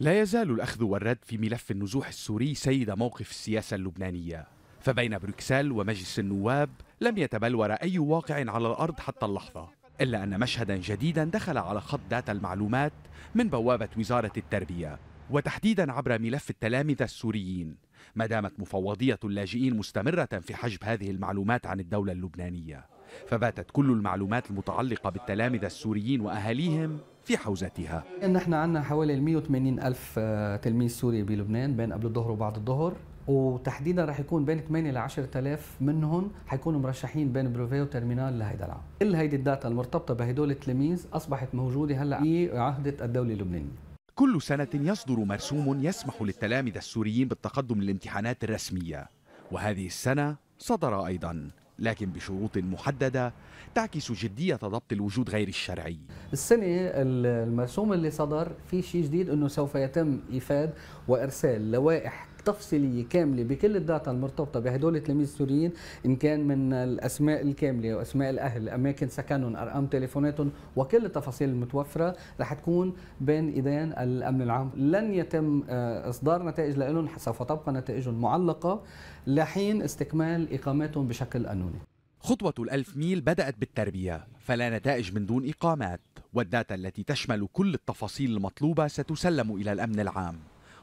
لا يزال الأخذ والرد في ملف النزوح السوري سيد موقف السياسة اللبنانية فبين بروكسل ومجلس النواب لم يتبلور أي واقع على الأرض حتى اللحظة إلا أن مشهدا جديدا دخل على خط داتا المعلومات من بوابة وزارة التربية وتحديدا عبر ملف التلامذة السوريين ما دامت مفوضية اللاجئين مستمرة في حجب هذه المعلومات عن الدولة اللبنانية فباتت كل المعلومات المتعلقة بالتلامذة السوريين وأهاليهم في حوزتها إن احنا عندنا حوالي 180 ألف آه، تلميذ سوري بلبنان بين قبل الظهر وبعد الظهر وتحديدا رح يكون بين 8 ل 10000 منهم حيكونوا مرشحين بين بروفي وترمينال لهيدا العام كل هيدي الداتا المرتبطه بهدول التلاميذ اصبحت موجوده هلا في عهده الدوله اللبنانيه كل سنة يصدر مرسوم يسمح للتلامذة السوريين بالتقدم للامتحانات الرسمية وهذه السنة صدر أيضا لكن بشروط محددة تعكس جدية ضبط الوجود غير الشرعي السنة المرسوم اللي صدر في شيء جديد أنه سوف يتم إيفاد وإرسال لوائح تفصيليه كامله بكل الداتا المرتبطه بهدول التلاميذ السوريين ان كان من الاسماء الكامله واسماء الاهل اماكن سكنهم ارقام تليفوناتهم وكل التفاصيل المتوفره رح تكون بين ايدين الامن العام لن يتم آه، اصدار نتائج لهم سوف تبقى نتائجهم معلقه لحين استكمال اقامتهم بشكل قانوني خطوة الألف ميل بدأت بالتربية فلا نتائج من دون إقامات والداتا التي تشمل كل التفاصيل المطلوبة ستسلم إلى الأمن العام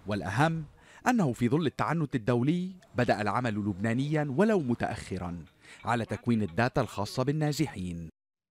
والأهم أنه في ظل التعنت الدولي بدأ العمل لبنانيا ولو متأخرا على تكوين الداتا الخاصة بالناجحين